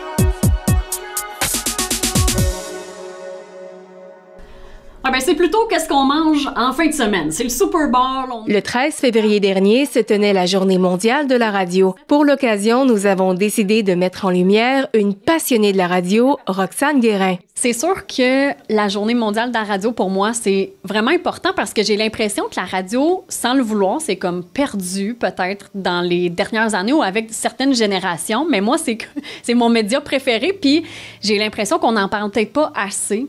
you. c'est plutôt qu'est-ce qu'on mange en fin de semaine. C'est le Super Bowl. Le 13 février dernier se tenait la Journée mondiale de la radio. Pour l'occasion, nous avons décidé de mettre en lumière une passionnée de la radio, Roxane Guérin. C'est sûr que la Journée mondiale de la radio, pour moi, c'est vraiment important parce que j'ai l'impression que la radio, sans le vouloir, c'est comme perdu peut-être dans les dernières années ou avec certaines générations. Mais moi, c'est mon média préféré, puis j'ai l'impression qu'on n'en parle peut-être pas assez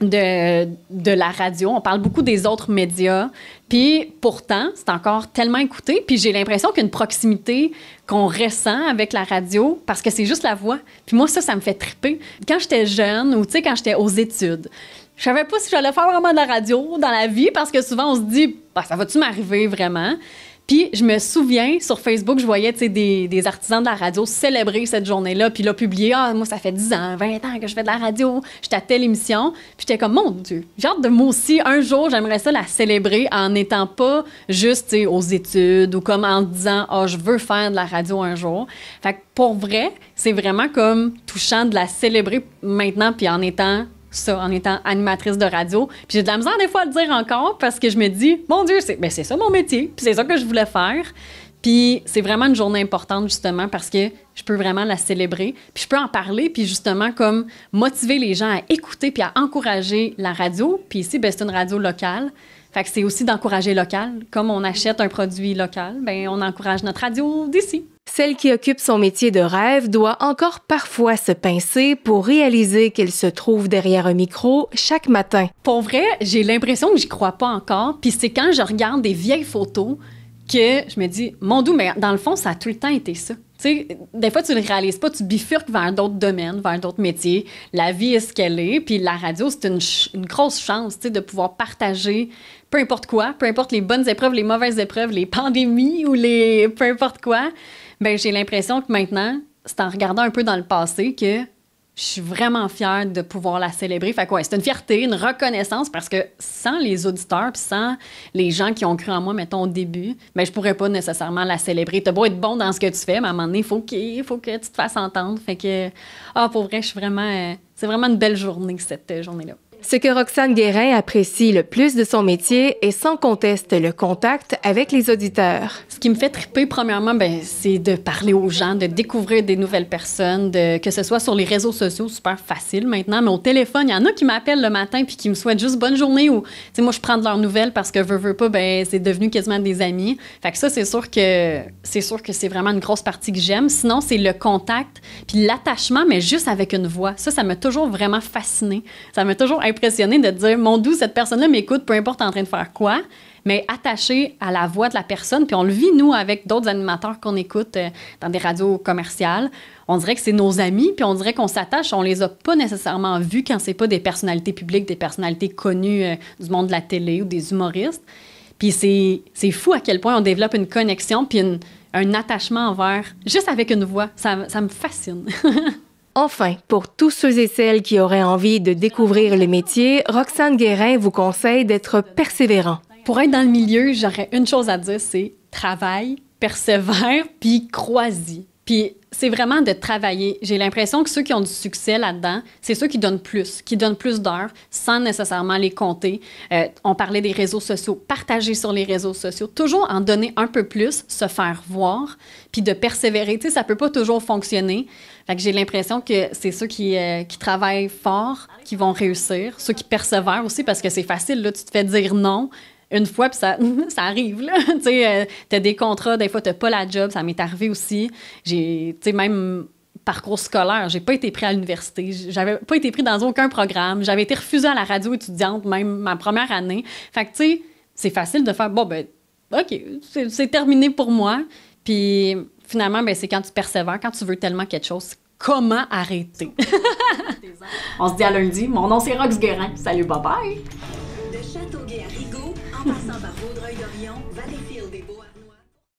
de, de, la radio. On parle beaucoup des autres médias. Puis pourtant, c'est encore tellement écouté. Puis j'ai l'impression qu'une proximité qu'on ressent avec la radio parce que c'est juste la voix. Puis moi, ça, ça me fait triper. Quand j'étais jeune ou, tu sais, quand j'étais aux études, je savais pas si j'allais faire vraiment de la radio dans la vie parce que souvent, on se dit, bah, ça va-tu m'arriver vraiment? Puis je me souviens, sur Facebook, je voyais des, des artisans de la radio célébrer cette journée-là, puis là, publier Ah, moi, ça fait 10 ans, 20 ans que je fais de la radio, j'étais à telle émission. Puis j'étais comme, mon Dieu, j'ai hâte de moi aussi, un jour, j'aimerais ça la célébrer en n'étant pas juste aux études ou comme en disant Ah, oh, je veux faire de la radio un jour. Fait que pour vrai, c'est vraiment comme touchant de la célébrer maintenant, puis en étant ça en étant animatrice de radio. Puis j'ai de la misère des fois à le dire encore parce que je me dis, mon Dieu, c'est ben, ça mon métier, puis c'est ça que je voulais faire. Puis c'est vraiment une journée importante justement parce que je peux vraiment la célébrer, puis je peux en parler, puis justement comme motiver les gens à écouter puis à encourager la radio. Puis ici, ben, c'est une radio locale. Fait que c'est aussi d'encourager local. Comme on achète un produit local, ben on encourage notre radio d'ici. Celle qui occupe son métier de rêve doit encore parfois se pincer pour réaliser qu'elle se trouve derrière un micro chaque matin. Pour vrai, j'ai l'impression que j'y crois pas encore, puis c'est quand je regarde des vieilles photos que je me dis, mon doux, mais dans le fond, ça a tout le temps été ça des fois, tu ne réalises pas, tu bifurques vers d'autres domaines, vers d'autres métiers. La vie est ce qu'elle est, puis la radio, c'est une, grosse chance, tu de pouvoir partager peu importe quoi, peu importe les bonnes épreuves, les mauvaises épreuves, les pandémies ou les peu importe quoi. Ben, j'ai l'impression que maintenant, c'est en regardant un peu dans le passé que je suis vraiment fière de pouvoir la célébrer. Fait quoi, c'est une fierté, une reconnaissance parce que sans les auditeurs puis sans les gens qui ont cru en moi, mettons, au début, mais ben, je pourrais pas nécessairement la célébrer. T'as beau être bon dans ce que tu fais, mais à un moment donné, faut qu'il faut que tu te fasses entendre. Fait que, ah, pour vrai, je suis vraiment. Euh, c'est vraiment une belle journée, cette journée-là. Ce que Roxane Guérin apprécie le plus de son métier est sans conteste le contact avec les auditeurs. Ce qui me fait triper, premièrement, ben, c'est de parler aux gens, de découvrir des nouvelles personnes, que ce soit sur les réseaux sociaux, super facile maintenant, mais au téléphone, il y en a qui m'appellent le matin puis qui me souhaitent juste bonne journée ou, tu moi, je prends de leurs nouvelles parce que veux, veux pas, ben, c'est devenu quasiment des amis. Fait que ça, c'est sûr que c'est sûr que c'est vraiment une grosse partie que j'aime. Sinon, c'est le contact puis l'attachement, mais juste avec une voix. Ça, ça m'a toujours vraiment fasciné. Ça m'a toujours impressionné de dire, mon doux, cette personne-là m'écoute, peu importe en train de faire quoi, mais attaché à la voix de la personne. Puis on le vit, nous, avec d'autres animateurs qu'on écoute euh, dans des radios commerciales. On dirait que c'est nos amis, puis on dirait qu'on s'attache. On les a pas nécessairement vus quand c'est pas des personnalités publiques, des personnalités connues euh, du monde de la télé ou des humoristes. Puis c'est fou à quel point on développe une connexion puis un attachement envers, juste avec une voix. Ça, ça me fascine. Enfin, pour tous ceux et celles qui auraient envie de découvrir le métier, Roxane Guérin vous conseille d'être persévérant. Pour être dans le milieu, j'aurais une chose à dire, c'est travaille, persévère, puis crois puis c'est vraiment de travailler. J'ai l'impression que ceux qui ont du succès là-dedans, c'est ceux qui donnent plus, qui donnent plus d'heures sans nécessairement les compter. Euh, on parlait des réseaux sociaux, partager sur les réseaux sociaux, toujours en donner un peu plus, se faire voir, puis de persévérer. Tu sais, ça peut pas toujours fonctionner. Fait que j'ai l'impression que c'est ceux qui, euh, qui, travaillent fort qui vont réussir, ceux qui persévèrent aussi parce que c'est facile, là, tu te fais dire non une fois, puis ça, ça arrive. Tu sais, euh, t'as des contrats, des fois, t'as pas la job, ça m'est arrivé aussi. J'ai, tu sais, même parcours scolaire, j'ai pas été pris à l'université, j'avais pas été pris dans aucun programme, j'avais été refusé à la radio étudiante, même ma première année. Fait que, tu sais, c'est facile de faire, bon, ben, OK, c'est terminé pour moi. Puis finalement, ben, c'est quand tu persévères, quand tu veux tellement quelque chose, comment arrêter? On se dit à lundi. Mon nom, c'est Rox Guérin. Salut, bye bye! vaudreuil rien.